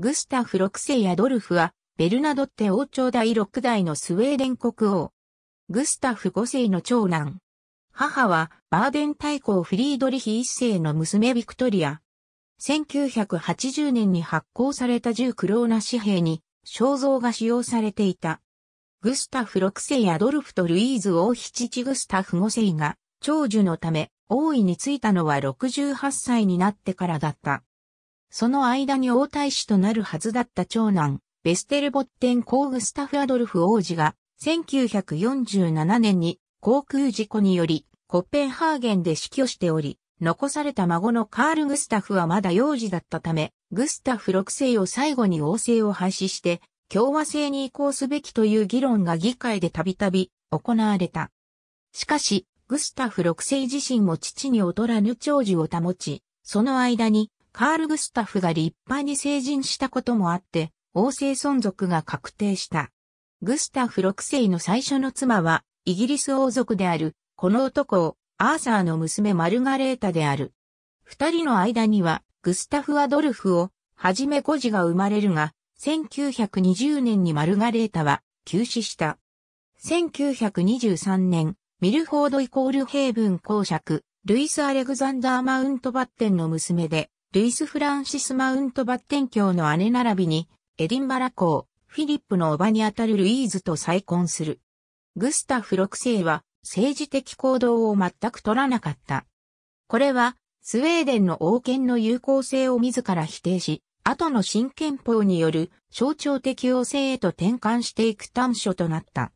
グスタフ6世やドルフは、ベルナドッテ王朝第6代のスウェーデン国王。グスタフ5世の長男。母は、バーデン大公フリードリヒ1世の娘ビクトリア。1980年に発行された10クローナ紙幣に、肖像が使用されていた。グスタフ6世やドルフとルイーズ王七父グスタフ5世が長寿のため王位についたのは68歳になってからだった。その間に王太子となるはずだった長男、ベステルボッテンーグスタフ・アドルフ王子が、1947年に航空事故により、コッペンハーゲンで死去しており、残された孫のカール・グスタフはまだ幼児だったため、グスタフ6世を最後に王政を廃止して、共和制に移行すべきという議論が議会でたびたび行われた。しかし、グスタフ6世自身も父に劣らぬ長寿を保ち、その間にカール・グスタフが立派に成人したこともあって、王政存続が確定した。グスタフ6世の最初の妻は、イギリス王族である、この男を、アーサーの娘マルガレータである。二人の間には、グスタフ・アドルフを、はじめ孤児が生まれるが、1920年にマルガレータは、急死した。1923年、ミルフォードイコールヘイブン公爵、ルイス・アレグザンダー・マウントバッテンの娘で、ルイス・フランシス・マウントバッテン教の姉並びに、エディンバラ公、フィリップの叔母にあたるルイーズと再婚する。グスタフ6世は政治的行動を全く取らなかった。これは、スウェーデンの王権の有効性を自ら否定し、後の新憲法による象徴的要請へと転換していく短所となった。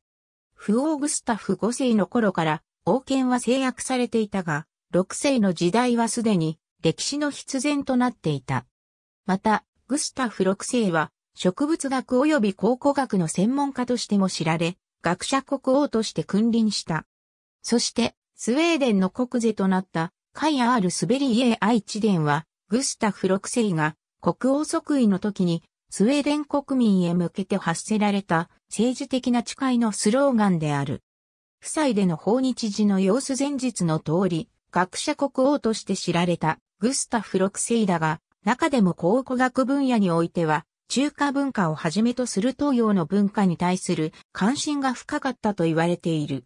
不王グスタフ5世の頃から王権は制約されていたが、6世の時代はすでに歴史の必然となっていた。また、グスタフ6世は植物学及び考古学の専門家としても知られ、学者国王として君臨した。そして、スウェーデンの国是となったカイアール・スベリエ・アイチデンは、グスタフ6世が国王即位の時にスウェーデン国民へ向けて発せられた政治的な誓いのスローガンである。夫妻での訪日時の様子前日の通り、学者国王として知られたグスタフロクセイだが、中でも考古学分野においては、中華文化をはじめとする東洋の文化に対する関心が深かったと言われている。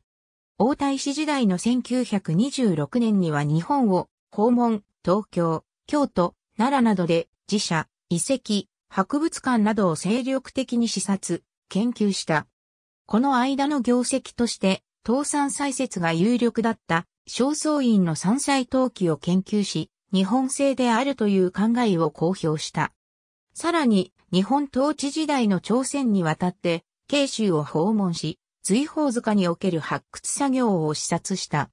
王太子時代の1926年には日本を訪問、東京、京都、奈良などで自社、遺跡、博物館などを精力的に視察、研究した。この間の業績として、倒産採設が有力だった、正倉院の山菜陶器を研究し、日本製であるという考えを公表した。さらに、日本統治時代の朝鮮にわたって、慶州を訪問し、随宝塚における発掘作業を視察した。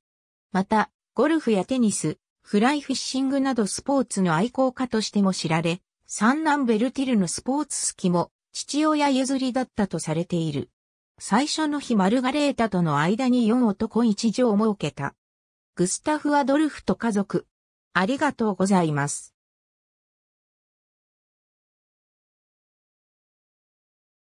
また、ゴルフやテニス、フライフィッシングなどスポーツの愛好家としても知られ、三男ベルティルのスポーツ好きも父親譲りだったとされている。最初の日マルガレータとの間に4男1女を設けた。グスタフ・アドルフと家族、ありがとうございます。